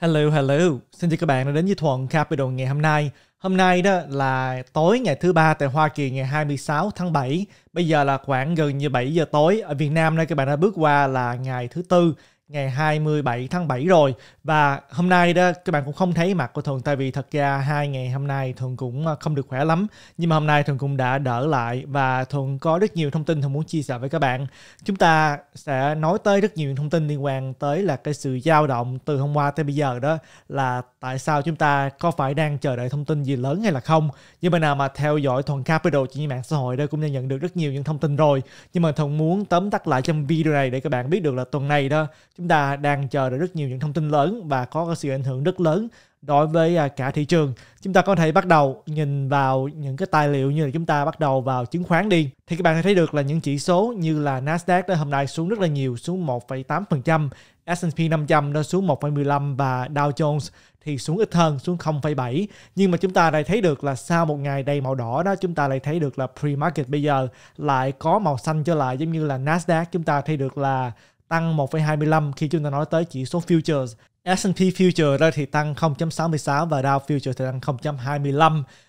Hello, hello. Xin chào các bạn đã đến với Thuận Capital ngày hôm nay. Hôm nay đó là tối ngày thứ ba tại Hoa Kỳ ngày 26 tháng 7. Bây giờ là khoảng gần như 7 giờ tối. Ở Việt Nam đây các bạn đã bước qua là ngày thứ tư ngày 27 tháng 7 rồi và hôm nay đó các bạn cũng không thấy mặt của Thuần tại vì thật ra hai ngày hôm nay Thuần cũng ờ, không được khỏe lắm nhưng mà hôm nay Thuần cũng đã đỡ lại và Thuần có rất nhiều thông tin Thuần muốn chia sẻ với các bạn chúng ta sẽ nói tới rất nhiều thông tin liên quan tới là cái sự dao động từ hôm qua tới bây giờ đó là tại sao chúng ta có phải đang chờ đợi thông tin gì lớn hay là không nhưng mà nào mà theo dõi Thuần Capital trên mạng xã hội đó cũng đã nhận được rất nhiều những thông tin rồi nhưng mà Thuần muốn tóm tắt lại trong video này để các bạn biết được là tuần này đó chúng ta đang chờ đợi rất nhiều những thông tin lớn và có sự ảnh hưởng rất lớn đối với à, cả thị trường chúng ta có thể bắt đầu nhìn vào những cái tài liệu như là chúng ta bắt đầu vào chứng khoán đi thì các bạn sẽ thấy được là những chỉ số như là Nasdaq đã hôm nay xuống rất là nhiều xuống 1,8% S&P 500 nó xuống 1,15 và Dow Jones thì xuống ít hơn xuống 0,7 nhưng mà chúng ta lại thấy được là sau một ngày đầy màu đỏ đó chúng ta lại thấy được là pre-market bây giờ lại có màu xanh trở lại giống như là Nasdaq chúng ta thấy được là tăng 1,25 khi chúng ta nói tới chỉ số futures. S&P futures đây thì tăng 0.66 và Dow futures thì tăng 0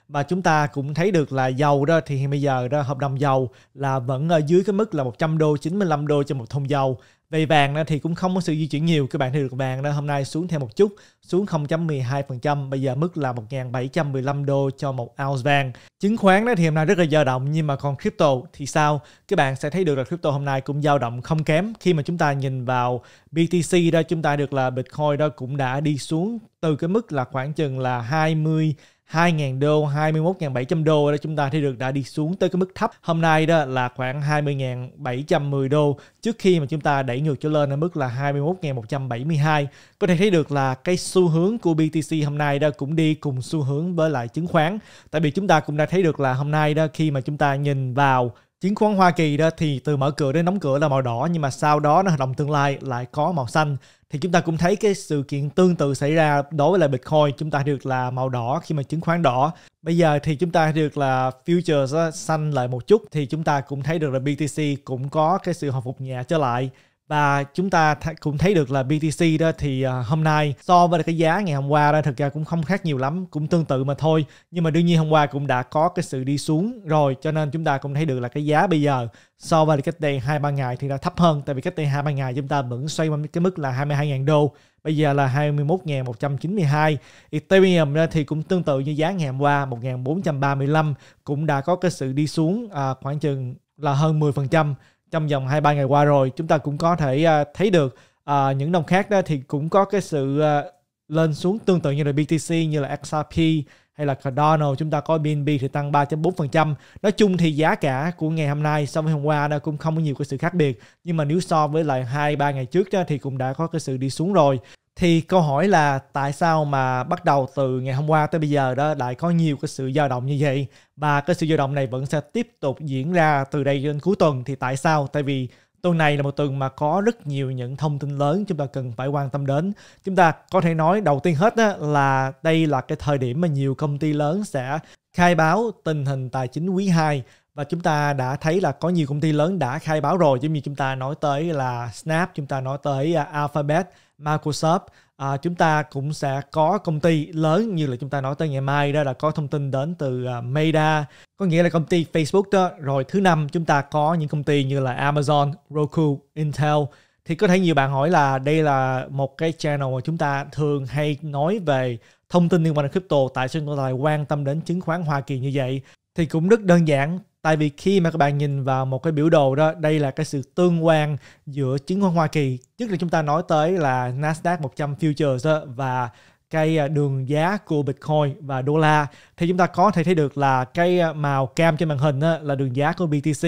và chúng ta cũng thấy được là dầu đó thì hiện bây giờ đó hợp đồng dầu là vẫn ở dưới cái mức là 100 đô 95 đô cho một thùng dầu về vàng đó thì cũng không có sự di chuyển nhiều các bạn thấy được vàng đó hôm nay xuống thêm một chút xuống 0.12% bây giờ mức là 1.715 đô cho một ounce vàng chứng khoán đó thì hôm nay rất là dao động nhưng mà còn crypto thì sao các bạn sẽ thấy được là crypto hôm nay cũng dao động không kém khi mà chúng ta nhìn vào BTC đó chúng ta được là Bitcoin đó cũng đã đi xuống từ cái mức là khoảng chừng là 20 2.000 đô, 21.700 đô đó chúng ta thấy được đã đi xuống tới cái mức thấp. Hôm nay đó là khoảng 20.710 đô trước khi mà chúng ta đẩy ngược trở lên ở mức là 21.172. Có thể thấy được là cái xu hướng của BTC hôm nay đó cũng đi cùng xu hướng với lại chứng khoán. Tại vì chúng ta cũng đã thấy được là hôm nay đó khi mà chúng ta nhìn vào Chứng khoán Hoa Kỳ đó thì từ mở cửa đến đóng cửa là màu đỏ nhưng mà sau đó nó hợp đồng tương lai lại có màu xanh thì chúng ta cũng thấy cái sự kiện tương tự xảy ra đối với lại Bitcoin chúng ta được là màu đỏ khi mà chứng khoán đỏ bây giờ thì chúng ta được là futures á, xanh lại một chút thì chúng ta cũng thấy được là BTC cũng có cái sự hồi phục nhẹ trở lại và chúng ta th- cũng thấy được là BTC đó thì uh, hôm nay so với cái giá ngày hôm qua đó thực ra cũng không khác nhiều lắm cũng tương tự mà thôi nhưng mà đương nhiên hôm qua cũng đã có cái sự đi xuống rồi cho nên chúng ta cũng thấy được là cái giá bây giờ so với cách đây hai ba ngày thì đã thấp hơn tại vì cách đây hai ba ngày chúng ta vẫn xoay quanh cái mức là 22.000 đô bây giờ là 21.192 Ethereum đó thì cũng tương tự như giá ngày hôm qua 1.435 cũng đã có cái sự đi xuống à, khoảng chừng là hơn 10% trong vòng 2-3 ngày qua rồi chúng ta cũng có thể à, thấy được à, những đồng khác đó thì cũng có cái sự à, lên xuống tương tự như là BTC như là XRP hay là Cardano chúng ta có BNB thì tăng 3.4%. Nói chung thì giá cả của ngày hôm nay so với hôm qua nó cũng không có nhiều cái sự khác biệt. Nhưng mà nếu so với lại 2 3 ngày trước đó, thì cũng đã có cái sự đi xuống rồi thì câu hỏi là tại sao mà bắt đầu từ ngày hôm qua tới bây giờ đó lại có nhiều cái sự dao động như vậy và cái sự dao động này vẫn sẽ tiếp tục diễn ra từ đây đến cuối tuần thì tại sao tại vì tuần này là một tuần mà có rất nhiều những thông tin lớn chúng ta cần phải quan tâm đến chúng ta có thể nói đầu tiên hết á, là đây là cái thời điểm mà nhiều công ty lớn sẽ khai báo tình hình tài chính quý 2 và chúng ta đã thấy là có nhiều công ty lớn đã khai báo rồi giống như chúng ta nói tới là Snap chúng ta nói tới à, Alphabet Microsoft à, chúng ta cũng sẽ có công ty lớn như là chúng ta nói tới ngày mai đó là có thông tin đến từ uh, Meta có nghĩa là công ty Facebook đó rồi thứ năm chúng ta có những công ty như là Amazon, Roku, Intel thì có thể nhiều bạn hỏi là đây là một cái channel mà chúng ta thường hay nói về thông tin liên quan đến crypto tại sao chúng ta lại quan tâm đến chứng khoán Hoa Kỳ như vậy thì cũng rất đơn giản Tại vì khi mà các bạn nhìn vào một cái biểu đồ đó, đây là cái sự tương quan giữa chứng khoán Hoa Kỳ, nhất là chúng ta nói tới là Nasdaq 100 futures đó, và cái à, đường giá của Bitcoin và đô la thì chúng ta có thể thấy được là cái à, màu cam trên màn hình đó, là đường giá của BTC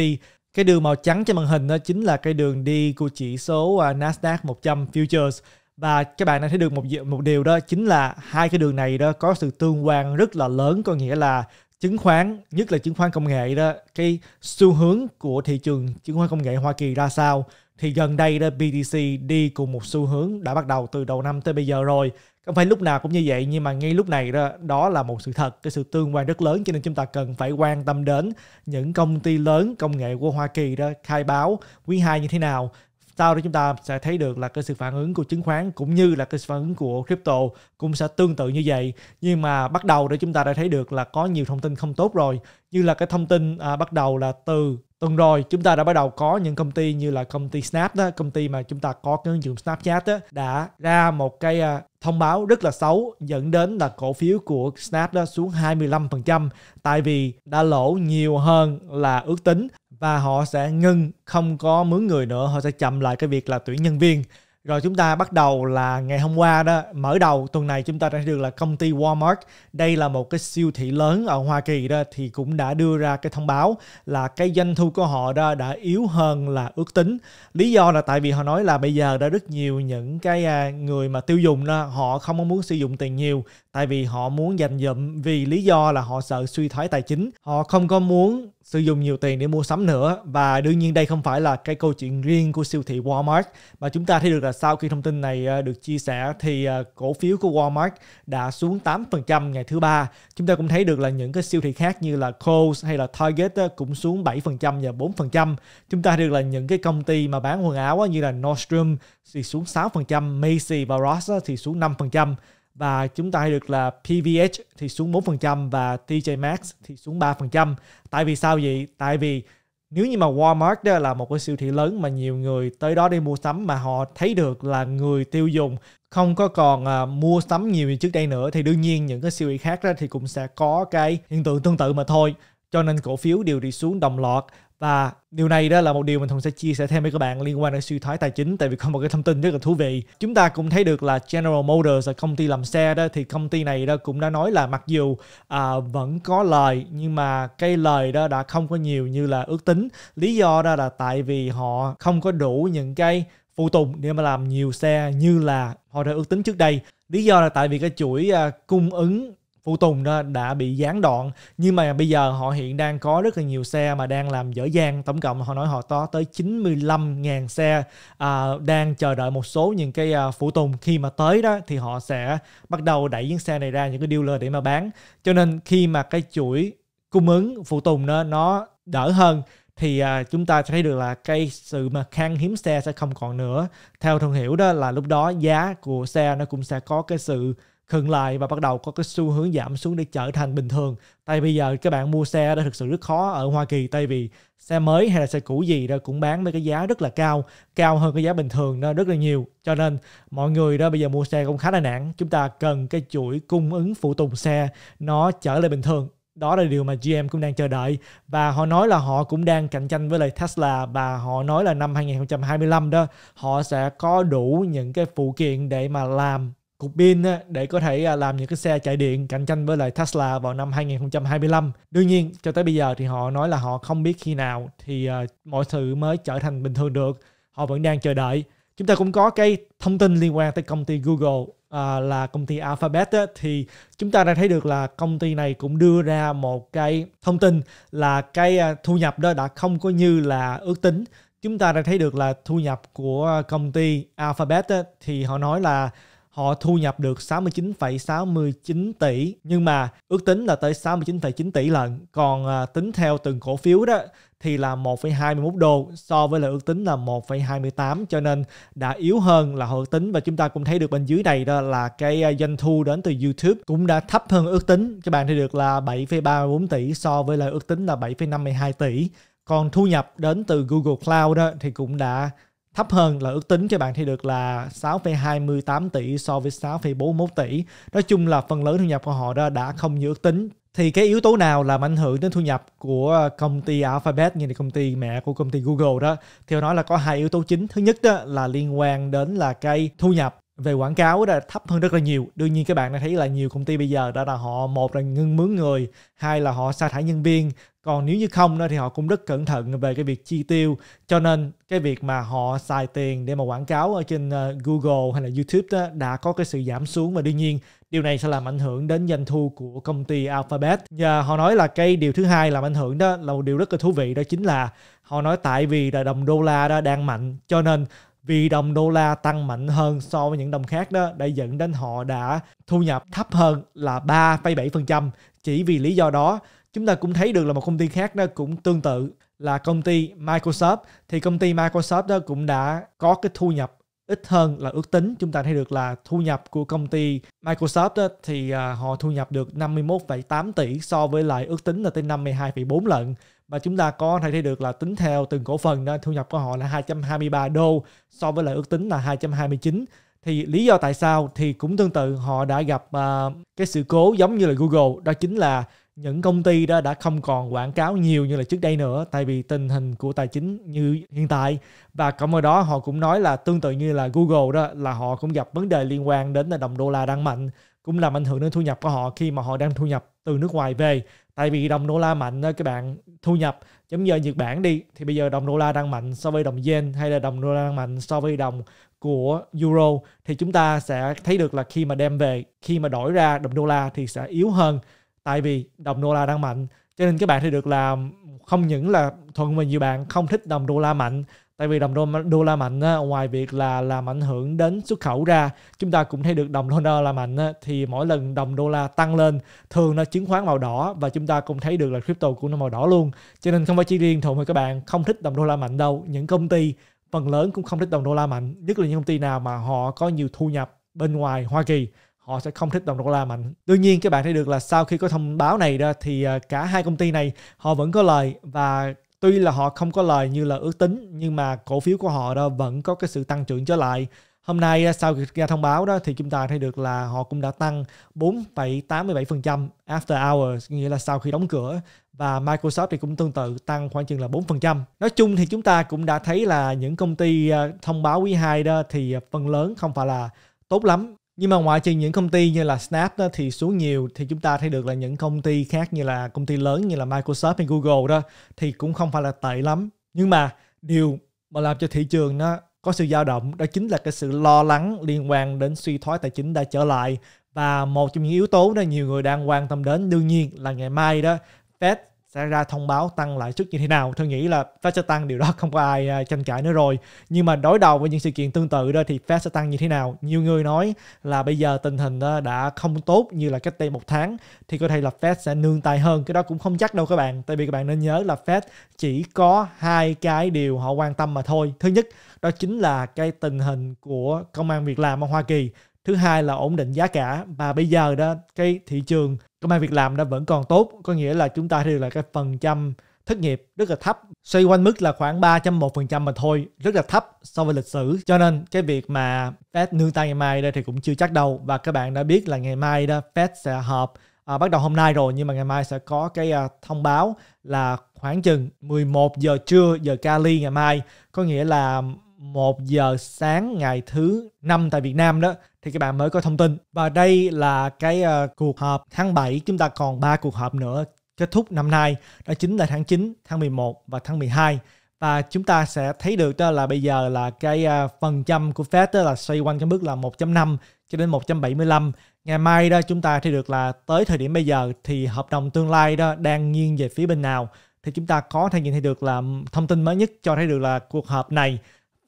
cái đường màu trắng trên màn hình đó chính là cái đường đi của chỉ số à, Nasdaq 100 futures và các bạn đã thấy được một một điều đó chính là hai cái đường này đó có sự tương quan rất là lớn có nghĩa là chứng khoán nhất là chứng khoán công nghệ đó cái xu hướng của thị trường chứng khoán công nghệ Hoa Kỳ ra sao thì gần đây đó BTC đi cùng một xu hướng đã bắt đầu từ đầu năm tới bây giờ rồi không phải lúc nào cũng như vậy nhưng mà ngay lúc này đó đó là một sự thật cái sự tương quan rất lớn cho nên chúng ta cần phải quan tâm đến những công ty lớn công nghệ của Hoa Kỳ đó khai báo quý 2 như thế nào sau đó chúng ta sẽ thấy được là cái sự phản ứng của chứng khoán cũng như là cái sự phản ứng của crypto cũng sẽ tương tự như vậy nhưng mà bắt đầu để chúng ta đã thấy được là có nhiều thông tin không tốt rồi như là cái thông tin à, bắt đầu là từ tuần rồi chúng ta đã bắt đầu có những công ty như là công ty Snap đó, công ty mà chúng ta có cái ứng dụng Snapchat đó, đã ra một cái à, thông báo rất là xấu dẫn đến là cổ phiếu của Snap đó xuống 25% tại vì đã lỗ nhiều hơn là ước tính và họ sẽ ngưng không có mướn người nữa họ sẽ chậm lại cái việc là tuyển nhân viên rồi chúng ta bắt đầu là ngày hôm qua đó mở đầu tuần này chúng ta đã được là công ty Walmart đây là một cái siêu thị lớn ở Hoa Kỳ đó thì cũng đã đưa ra cái thông báo là cái doanh thu của họ đó đã yếu hơn là ước tính lý do là tại vì họ nói là bây giờ đã rất nhiều những cái à, người mà tiêu dùng đó họ không muốn sử dụng tiền nhiều tại vì họ muốn dành dụm vì lý do là họ sợ suy thoái tài chính họ không có muốn sử dụng nhiều tiền để mua sắm nữa và đương nhiên đây không phải là cái câu chuyện riêng của siêu thị Walmart mà chúng ta thấy được là sau khi thông tin này ờ, được chia sẻ thì ờ, cổ phiếu của Walmart đã xuống 8% ngày thứ ba chúng ta cũng thấy được là những cái siêu thị khác như là Kohl's hay là Target ờ, cũng xuống 7% và 4% chúng ta thấy được là những cái công ty mà bán quần áo như là Nordstrom thì xuống 6% Macy và Ross thì xuống 5% và chúng ta được là PVH thì xuống 4% và TJ Maxx thì xuống 3%. Tại vì sao vậy? Tại vì nếu như mà Walmart đó là một cái siêu thị lớn mà nhiều người tới đó đi mua sắm mà họ thấy được là người tiêu dùng không có còn à, mua sắm nhiều như trước đây nữa thì đương nhiên những cái siêu thị khác đó thì cũng sẽ có cái hiện tượng tương tự mà thôi cho nên cổ phiếu đều đi xuống đồng loạt và điều này đó là một điều mình thường sẽ chia sẻ thêm với các bạn liên quan đến suy thoái tài chính tại vì có một cái thông tin rất là thú vị chúng ta cũng thấy được là General Motors là công ty làm xe đó thì công ty này đó cũng đã nói là mặc dù à, vẫn có lời nhưng mà cái lời đó đã không có nhiều như là ước tính lý do đó là tại vì họ không có đủ những cái phụ tùng để mà làm nhiều xe như là họ đã ước tính trước đây lý do là tại vì cái chuỗi à, cung ứng phụ tùng đó đã bị gián đoạn nhưng mà bây giờ họ hiện đang có rất là nhiều xe mà đang làm dở dang tổng cộng họ nói họ có tới 95.000 xe à, đang chờ đợi một số những cái à, phụ tùng khi mà tới đó thì họ sẽ bắt đầu đẩy những xe này ra những cái dealer để mà bán cho nên khi mà cái chuỗi cung ứng phụ tùng đó nó đỡ hơn thì à, chúng ta sẽ thấy được là cái sự mà khan hiếm xe sẽ không còn nữa theo thương hiệu đó là lúc đó giá của xe nó cũng sẽ có cái sự khựng lại và bắt đầu có cái xu hướng giảm xuống để trở thành bình thường tại bây giờ các bạn mua xe đã thực sự rất khó ở Hoa Kỳ tại vì xe mới hay là xe cũ gì đó cũng bán với cái giá rất là cao cao hơn cái giá bình thường nó rất là nhiều cho nên mọi người đó bây giờ mua xe cũng khá là nản chúng ta cần cái chuỗi cung ứng phụ tùng xe nó trở lại bình thường đó là điều mà GM cũng đang chờ đợi và họ nói là họ cũng đang cạnh tranh với lại Tesla và họ nói là năm 2025 đó họ sẽ có đủ những cái phụ kiện để mà làm cục pin để có thể à, làm những cái xe chạy điện cạnh tranh với lại Tesla vào năm 2025. Đương nhiên cho tới bây giờ thì họ nói là họ không biết khi nào thì à, mọi thứ mới trở thành bình thường được. Họ vẫn đang chờ đợi. Chúng ta cũng có cái thông tin liên quan tới công ty Google à, là công ty Alphabet á, thì chúng ta đã thấy được là công ty này cũng đưa ra một cái thông tin là cái à, thu nhập đó đã không có như là ước tính. Chúng ta đã thấy được là thu nhập của công ty Alphabet á, thì họ nói là họ thu nhập được 69,69 tỷ nhưng mà ước tính là tới 69,9 tỷ lần còn à, tính theo từng cổ phiếu đó thì là 1,21 đô so với là ước tính là 1,28 cho nên đã yếu hơn là ước tính và chúng ta cũng thấy được bên dưới này đó là cái à, doanh thu đến từ YouTube cũng đã thấp hơn ước tính các bạn thấy được là 7,34 tỷ so với là ước tính là 7,52 tỷ còn thu nhập đến từ Google Cloud đó thì cũng đã thấp hơn là ước tính cho bạn thấy được là 6,28 tỷ so với 6,41 tỷ. Nói chung là phần lớn thu nhập của họ đó đã không như ước tính. Thì cái yếu tố nào làm ảnh hưởng đến thu nhập của công ty Alphabet như là công ty mẹ của công ty Google đó? Thì họ nói là có hai yếu tố chính. Thứ nhất đó là liên quan đến là cái thu nhập về quảng cáo là thấp hơn rất là nhiều đương nhiên các bạn đã thấy là nhiều công ty bây giờ đó là họ một là ngưng mướn người hai là họ sa thải nhân viên còn nếu như không nữa thì họ cũng rất cẩn thận về cái việc chi tiêu cho nên cái việc mà họ xài tiền để mà quảng cáo ở trên ờ, Google hay là YouTube đó đã có cái sự giảm xuống và đương nhiên điều này sẽ làm ảnh hưởng đến doanh thu của công ty Alphabet và họ nói là cái điều thứ hai làm ảnh hưởng đó là một điều rất là thú vị đó chính là họ nói tại vì là đồng đô la đó đang mạnh cho nên vì đồng đô la tăng mạnh hơn so với những đồng khác đó đã dẫn đến họ đã thu nhập thấp hơn là 3,7%. Chỉ vì lý do đó, chúng ta cũng thấy được là một công ty khác đó cũng tương tự là công ty Microsoft thì công ty Microsoft đó cũng đã có cái thu nhập ít hơn là ước tính chúng ta thấy được là thu nhập của công ty Microsoft đó, thì à, họ thu nhập được 51,8 tỷ so với lại ước tính là tới 52,4 lần và chúng ta có thể thấy được là tính theo từng cổ phần đó, thu nhập của họ là 223 đô so với lại ước tính là 229 thì lý do tại sao thì cũng tương tự họ đã gặp uh, cái sự cố giống như là Google đó chính là những công ty đó đã không còn quảng cáo nhiều như là trước đây nữa tại vì tình hình của tài chính như hiện tại và cộng với đó họ cũng nói là tương tự như là Google đó là họ cũng gặp vấn đề liên quan đến là đồng đô la đang mạnh cũng làm ảnh hưởng đến thu nhập của họ khi mà họ đang thu nhập từ nước ngoài về tại vì đồng đô la mạnh đó các bạn thu nhập giống như ở Nhật Bản đi thì bây giờ đồng đô la đang mạnh so với đồng yen hay là đồng đô la đang mạnh so với đồng của euro thì chúng ta sẽ thấy được là khi mà đem về khi mà đổi ra đồng đô la thì sẽ yếu hơn tại vì đồng đô la đang mạnh cho nên các bạn thấy được là không những là thuận và nhiều bạn không thích đồng đô la mạnh tại vì đồng đô, đô la mạnh á, ngoài việc là làm ảnh hưởng đến xuất khẩu ra chúng ta cũng thấy được đồng đô la mạnh á, thì mỗi lần đồng đô la tăng lên thường là chứng khoán màu đỏ và chúng ta cũng thấy được là crypto cũng nó màu đỏ luôn cho nên không phải chỉ riêng thụ mà các bạn không thích đồng đô la mạnh đâu những công ty phần lớn cũng không thích đồng đô la mạnh nhất là những công ty nào mà họ có nhiều thu nhập bên ngoài Hoa Kỳ họ sẽ không thích đồng đô la mạnh. Đương nhiên các bạn thấy được là sau khi có thông báo này ra thì à, cả hai công ty này họ vẫn có lời và Tuy là họ không có lời như là ước tính nhưng mà cổ phiếu của họ đó vẫn có cái sự tăng trưởng trở lại. Hôm nay à, sau khi ra thông báo đó thì chúng ta thấy được là họ cũng đã tăng 4,87% after hours nghĩa là sau khi đóng cửa và Microsoft thì cũng tương tự tăng khoảng chừng là 4%. Nói chung thì chúng ta cũng đã thấy là những công ty à, thông báo quý 2 đó thì phần lớn không phải là tốt lắm nhưng mà ngoại trừ những công ty như là Snap đó thì xuống nhiều thì chúng ta thấy được là những công ty khác như là công ty lớn như là Microsoft hay Google đó thì cũng không phải là tệ lắm. Nhưng mà điều mà làm cho thị trường nó có sự dao động đó chính là cái sự lo lắng liên quan đến suy thoái tài chính đã trở lại và một trong những yếu tố đó nhiều người đang quan tâm đến đương nhiên là ngày mai đó Fed sẽ ra thông báo tăng lãi suất như thế nào. Tôi nghĩ là Fed sẽ tăng điều đó không có ai à, tranh cãi nữa rồi. Nhưng mà đối đầu với những sự kiện tương tự đó thì Fed sẽ tăng như thế nào? Nhiều người nói là bây giờ tình hình đã không tốt như là cách đây một tháng thì có thể là Fed sẽ nương tay hơn. Cái đó cũng không chắc đâu các bạn. Tại vì các bạn nên nhớ là Fed chỉ có hai cái điều họ quan tâm mà thôi. Thứ nhất đó chính là cái tình hình của công an việc làm ở Hoa Kỳ thứ hai là ổn định giá cả và bây giờ đó cái thị trường công an việc làm nó vẫn còn tốt có nghĩa là chúng ta thì là cái phần trăm thất nghiệp rất là thấp xoay quanh mức là khoảng 3.1% mà thôi rất là thấp so với lịch sử cho nên cái việc mà Fed nương tay ngày mai đây thì cũng chưa chắc đâu và các bạn đã biết là ngày mai đó Fed sẽ họp à, bắt đầu hôm nay rồi nhưng mà ngày mai sẽ có cái à, thông báo là khoảng chừng 11 giờ trưa giờ Cali ngày mai có nghĩa là 1 giờ sáng ngày thứ năm tại Việt Nam đó thì các bạn mới có thông tin. Và đây là cái uh, cuộc họp tháng 7 chúng ta còn 3 cuộc họp nữa kết thúc năm nay đó chính là tháng 9, tháng 11 và tháng 12 và chúng ta sẽ thấy được đó là bây giờ là cái ờ, phần trăm của Fed đó là xoay quanh cái mức là 1.5 cho đến 1.75 ngày mai đó chúng ta thấy được là tới thời điểm bây giờ thì hợp đồng tương lai đó đang nghiêng về phía bên nào thì chúng ta có thể nhìn thấy được là thông tin mới nhất cho thấy được là cuộc họp này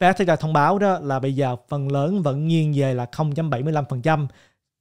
Fed thì đã thông báo đó là bây giờ phần lớn vẫn nghiêng về là 0.75%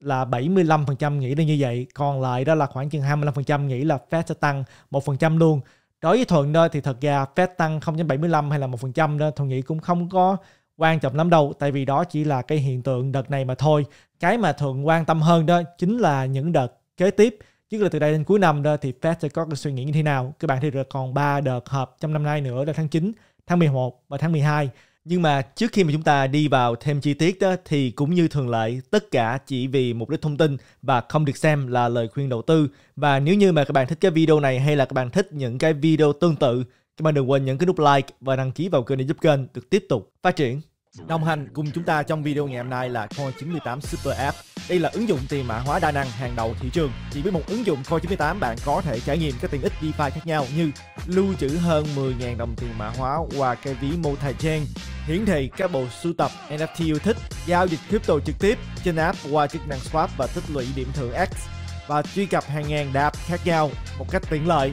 là 75% nghĩ là như vậy, còn lại đó là khoảng chừng 25% nghĩ là Fed sẽ tăng 1% luôn. Đối với Thuận đó thì thật ra Fed tăng 0.75 hay là 1% đó Thuận nghĩ cũng không có quan trọng lắm đâu tại vì đó chỉ là cái hiện tượng đợt này mà thôi. Cái mà Thuận quan tâm hơn đó chính là những đợt kế tiếp chứ là từ đây đến cuối năm đó thì Fed sẽ có cái suy nghĩ như thế nào. Các bạn thì còn 3 đợt hợp trong năm nay nữa là tháng 9, tháng 11 và tháng 12. Nhưng mà trước khi mà chúng ta đi vào thêm chi tiết đó, thì cũng như thường lệ, tất cả chỉ vì mục đích thông tin và không được xem là lời khuyên đầu tư. Và nếu như mà các bạn thích cái video này hay là các bạn thích những cái video tương tự, các bạn đừng quên nhấn cái nút like và đăng ký vào kênh để giúp kênh được tiếp tục phát triển. Đồng hành cùng chúng ta trong video ngày hôm nay là Coin 98 Super App. Đây là ứng dụng tiền mã hóa đa năng hàng đầu thị trường. Chỉ với một ứng dụng Coin 98 bạn có thể trải nghiệm các tiện ích DeFi khác nhau như lưu trữ hơn 10.000 đồng tiền mã hóa qua cái ví chain hiển thị các bộ sưu tập NFT yêu thích, giao dịch crypto trực tiếp trên app qua chức năng swap và tích lũy điểm thưởng X và truy cập hàng ngàn đạp khác nhau một cách tiện lợi.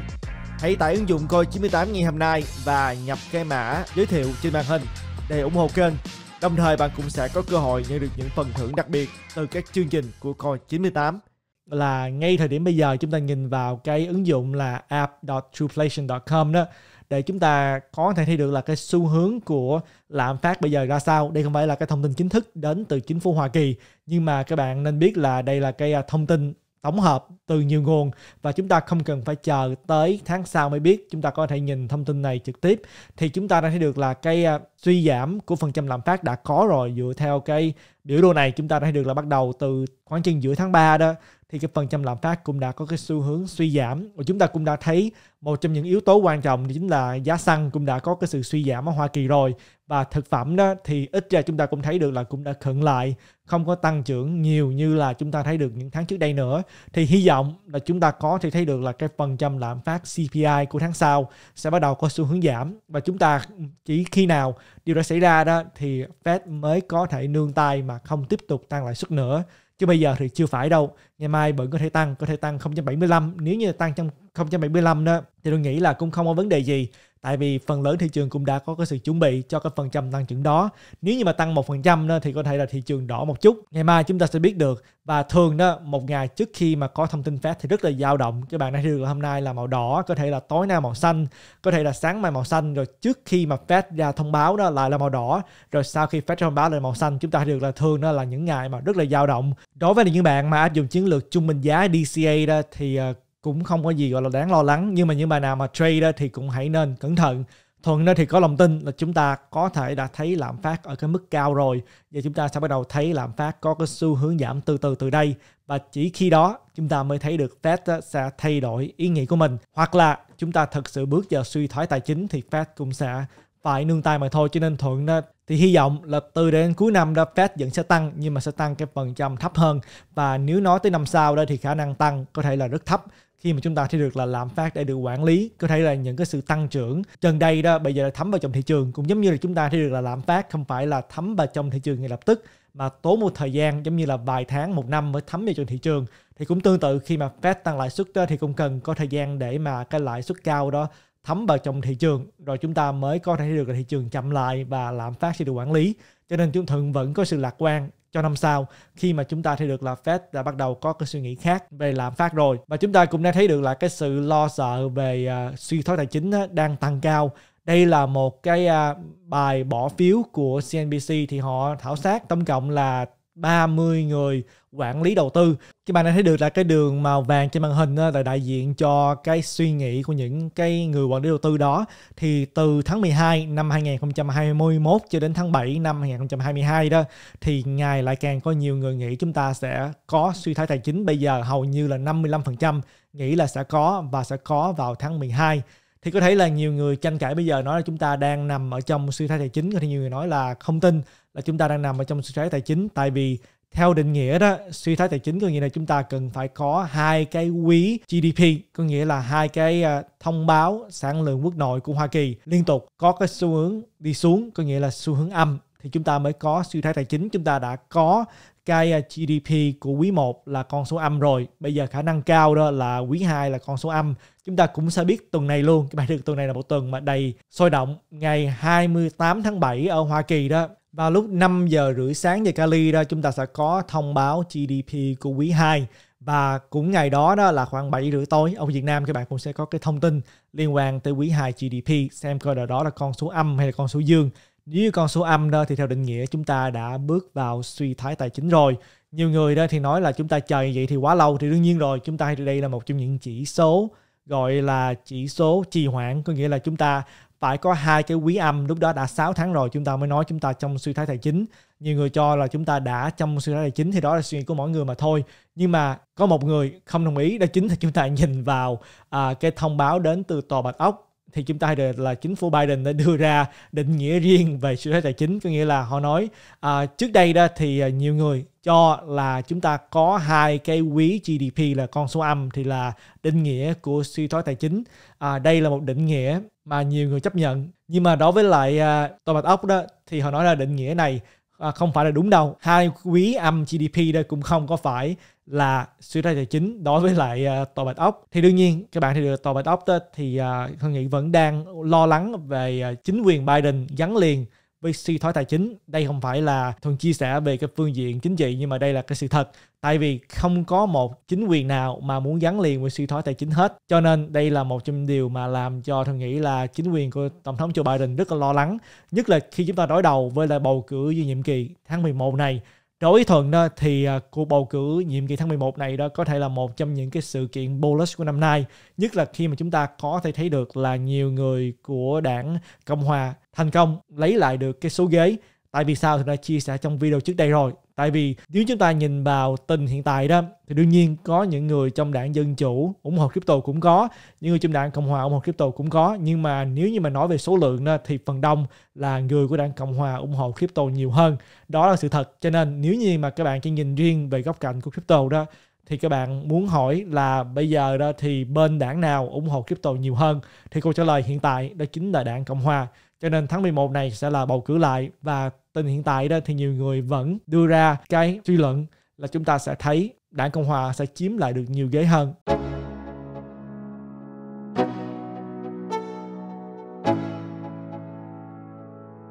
Hãy tải ứng dụng Coi 98 ngày hôm nay và nhập cái mã giới thiệu trên màn hình để ủng hộ kênh. Đồng thời bạn cũng sẽ có cơ hội nhận được những phần thưởng đặc biệt từ các chương trình của Coi 98 là ngay thời điểm bây giờ chúng ta nhìn vào cái ứng dụng là app.trueflation.com đó để chúng ta có thể thấy được là cái xu hướng của lạm phát bây giờ ra sao đây không phải là cái thông tin chính thức đến từ chính phủ Hoa Kỳ nhưng mà các bạn nên biết là đây là cái à, thông tin tổng hợp từ nhiều nguồn và chúng ta không cần phải chờ tới tháng sau mới biết chúng ta có thể nhìn thông tin này trực tiếp thì chúng ta đã thấy được là cái à, suy giảm của phần trăm lạm phát đã có rồi dựa theo cái biểu đồ này chúng ta đã thấy được là bắt đầu từ khoảng chừng giữa tháng 3 đó thì cái phần trăm lạm phát cũng đã có cái xu hướng suy giảm và chúng ta cũng đã thấy một trong những yếu tố quan trọng chính là giá xăng cũng đã có cái sự suy giảm ở Hoa Kỳ rồi và thực phẩm đó thì ít ra chúng ta cũng thấy được là cũng đã khựng lại không có tăng trưởng nhiều như là chúng ta thấy được những tháng trước đây nữa thì hy vọng là chúng ta có thể thấy được là cái phần trăm lạm phát CPI của tháng sau sẽ bắt đầu có xu hướng giảm và chúng ta chỉ khi nào điều đó xảy ra đó thì Fed mới có thể nương tay mà không tiếp tục tăng lãi suất nữa chứ bây giờ thì chưa phải đâu ngày mai vẫn có thể tăng có thể tăng 0.75 nếu như tăng trong 0.75 đó thì tôi nghĩ là cũng không có vấn đề gì tại vì phần lớn thị trường cũng đã có cái sự chuẩn bị cho cái phần trăm tăng trưởng đó nếu như mà tăng một phần trăm thì có thể là thị trường đỏ một chút ngày mai chúng ta sẽ biết được và thường đó một ngày trước khi mà có thông tin Fed thì rất là dao động các bạn đã thấy được là hôm nay là màu đỏ có thể là tối nay màu xanh có thể là sáng mai màu xanh rồi trước khi mà Fed ra thông báo đó lại là màu đỏ rồi sau khi Fed thông báo là màu xanh chúng ta thấy được là thường đó là những ngày mà rất là dao động đối với những bạn mà áp dụng chiến lược trung bình giá DCA đó thì ờ, cũng không có gì gọi là đáng lo lắng nhưng mà những bài nào mà trade thì cũng hãy nên cẩn thận thuận nên thì có lòng tin là chúng ta có thể đã thấy lạm phát ở cái mức cao rồi và chúng ta sẽ bắt đầu thấy lạm phát có cái xu hướng giảm từ từ từ đây và chỉ khi đó chúng ta mới thấy được Fed sẽ thay đổi ý nghĩ của mình hoặc là chúng ta thực sự bước vào suy thoái tài chính thì Fed cũng sẽ phải nương tay mà thôi cho nên thuận đó thì hy vọng là từ đến cuối năm đó Fed vẫn sẽ tăng nhưng mà sẽ tăng cái phần trăm thấp hơn và nếu nói tới năm sau đó thì khả năng tăng có thể là rất thấp khi mà chúng ta thấy được là lạm phát đã được quản lý có thể là những cái sự tăng trưởng gần đây đó bây giờ là thấm vào trong thị trường cũng giống như là chúng ta thấy được là lạm phát không phải là thấm vào trong thị trường ngay lập tức mà tốn một thời gian giống như là vài tháng một năm mới thấm vào trong thị trường thì cũng tương tự khi mà Fed tăng lãi suất đó thì cũng cần có thời gian để mà cái lãi suất cao đó thấm vào trong thị trường rồi chúng ta mới có thể được là thị trường chậm lại và lạm phát sẽ được quản lý cho nên chúng thường vẫn có sự lạc quan cho năm sau khi mà chúng ta thấy được là Fed đã bắt đầu có cái suy nghĩ khác về lạm phát rồi và chúng ta cũng đang thấy được là cái sự lo sợ về uh, suy thoái tài chính uh, đang tăng cao đây là một cái uh, bài bỏ phiếu của CNBC thì họ khảo sát tổng cộng là 30 người quản lý đầu tư các bạn đã thấy được là cái đường màu vàng trên màn hình là đại diện cho cái suy nghĩ của những cái người quản lý đầu tư đó thì từ tháng 12 năm 2021 cho đến tháng 7 năm 2022 đó thì ngày lại càng có nhiều người nghĩ chúng ta sẽ có suy thoái tài chính bây giờ hầu như là 55% nghĩ là sẽ có và sẽ có vào tháng 12 thì có thể là nhiều người tranh cãi bây giờ nói là chúng ta đang nằm ở trong suy thoái tài chính có thể nhiều người nói là không tin là chúng ta đang nằm ở trong suy thoái tài chính tại vì theo định nghĩa đó suy thoái tài chính có nghĩa là chúng ta cần phải có hai cái quý GDP có nghĩa là hai cái à, thông báo sản lượng quốc nội của Hoa Kỳ liên tục có cái xu hướng đi xuống có nghĩa là xu hướng âm thì chúng ta mới có suy thoái tài chính chúng ta đã có cái à, GDP của quý 1 là con số âm rồi bây giờ khả năng cao đó là quý 2 là con số âm chúng ta cũng sẽ biết tuần này luôn cái bài được tuần này là một tuần mà đầy sôi động ngày 28 tháng 7 ở Hoa Kỳ đó vào lúc 5 giờ rưỡi sáng giờ Cali đó chúng ta sẽ có thông báo GDP của quý 2 và cũng ngày đó đó là khoảng 7 rưỡi tối ở Việt Nam các bạn cũng sẽ có cái thông tin liên quan tới quý 2 GDP xem coi đó là con số âm hay là con số dương. Nếu con số âm đó thì theo định nghĩa chúng ta đã bước vào suy thoái tài chính rồi. Nhiều người đó thì nói là chúng ta chờ vậy thì quá lâu thì đương nhiên rồi chúng ta đây là một trong những chỉ số gọi là chỉ số trì hoãn có nghĩa là chúng ta phải có hai cái quý âm lúc đó đã 6 tháng rồi chúng ta mới nói chúng ta trong suy thái tài chính nhiều người cho là chúng ta đã trong suy thái tài chính thì đó là suy nghĩ của mỗi người mà thôi nhưng mà có một người không đồng ý đó chính là chúng ta nhìn vào à, cái thông báo đến từ tòa bạch ốc thì chúng ta thấy là chính phủ Biden đã đưa ra định nghĩa riêng về sự thuế tài chính có nghĩa là họ nói à, trước đây đó thì à, nhiều người cho là chúng ta có hai cái quý GDP là con số âm thì là định nghĩa của suy thoái tài chính à, đây là một định nghĩa mà nhiều người chấp nhận nhưng mà đối với lại à, tòa bạch ốc đó thì họ nói là định nghĩa này à, không phải là đúng đâu hai quý âm GDP đây cũng không có phải là suy ra tài chính đối với lại uh, ờ, tòa bạch ốc thì đương nhiên các bạn thì được tòa bạch ốc đó, thì uh, ờ, hương nghị vẫn đang lo lắng về uh, chính quyền biden gắn liền với suy thoái tài chính đây không phải là thuần chia sẻ về cái phương diện chính trị nhưng mà đây là cái sự thật tại vì không có một chính quyền nào mà muốn gắn liền với suy thoái tài chính hết cho nên đây là một trong điều mà làm cho tôi nghĩ là chính quyền của tổng thống Joe Biden rất là lo lắng nhất là khi chúng ta đối đầu với lại bầu cử duy nhiệm kỳ tháng 11 này đối với Thuận đó thì à, cuộc bầu cử nhiệm kỳ tháng 11 này đó có thể là một trong những cái sự kiện bolus của năm nay nhất là khi mà chúng ta có thể thấy được là nhiều người của đảng Cộng Hòa thành công lấy lại được cái số ghế tại vì sao thì đã chia sẻ trong video trước đây rồi tại vì nếu chúng ta nhìn vào tình hiện tại đó thì đương nhiên có những người trong đảng dân chủ ủng hộ crypto cũng có những người trong đảng cộng hòa ủng hộ crypto cũng có nhưng mà nếu như mà nói về số lượng đó, thì phần đông là người của đảng cộng hòa ủng hộ crypto nhiều hơn đó là sự thật cho nên nếu như mà các bạn chỉ nhìn riêng về góc cạnh của crypto đó thì các bạn muốn hỏi là bây giờ đó thì bên đảng nào ủng hộ crypto nhiều hơn thì câu trả lời hiện tại đó chính là đảng cộng hòa cho nên tháng 11 này sẽ là bầu cử lại và tình hiện tại đó thì nhiều người vẫn đưa ra cái suy luận là chúng ta sẽ thấy đảng Cộng Hòa sẽ chiếm lại được nhiều ghế hơn.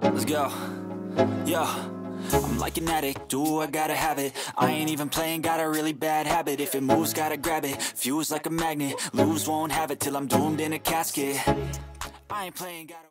Let's go. Yeah. I'm like an addict, do I gotta have it I ain't even playing, got a really bad habit If it moves, gotta grab it, fuse like a magnet Lose, won't have it till I'm doomed in a casket I ain't playing, gotta